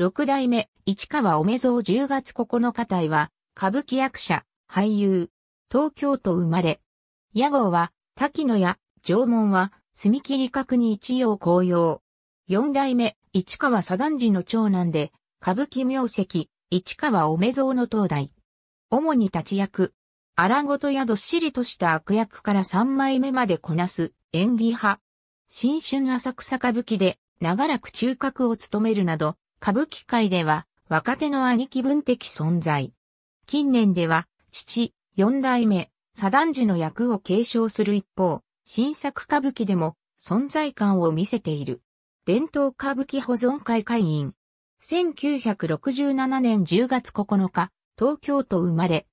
六代目、市川おめぞう十月九日隊は、歌舞伎役者、俳優、東京都生まれ。屋号は、滝野屋、縄文は、墨切り角に一葉紅葉。四代目、市川左段寺の長男で、歌舞伎名跡、市川おめぞうの東大。主に立役。荒ごとやどっしりとした悪役から三枚目までこなす演技派。新春浅草歌舞伎で長らく中核を務めるなど、歌舞伎界では若手の兄貴分的存在。近年では父、四代目、左段次の役を継承する一方、新作歌舞伎でも存在感を見せている。伝統歌舞伎保存会会員。1967年10月9日、東京都生まれ。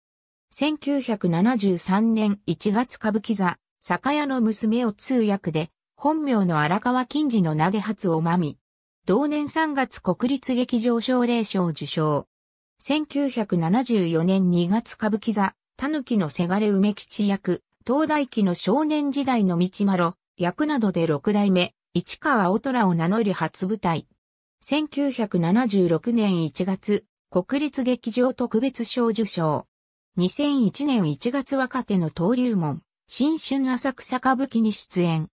1973年1月歌舞伎座、酒屋の娘を通訳で、本名の荒川金次の投げ発をまみ、同年3月国立劇場奨励賞受賞。1974年2月歌舞伎座、狸のせがれ梅吉役、東大期の少年時代の道丸、役などで六代目、市川大虎を名乗り初舞台。1976年1月、国立劇場特別賞受賞。2001年1月若手の登竜門、新春浅草歌舞伎に出演。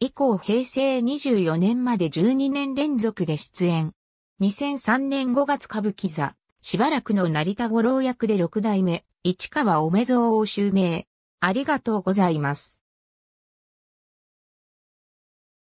以降平成24年まで12年連続で出演。2003年5月歌舞伎座、しばらくの成田五郎役で六代目、市川おめぞうを襲名。ありがとうございます。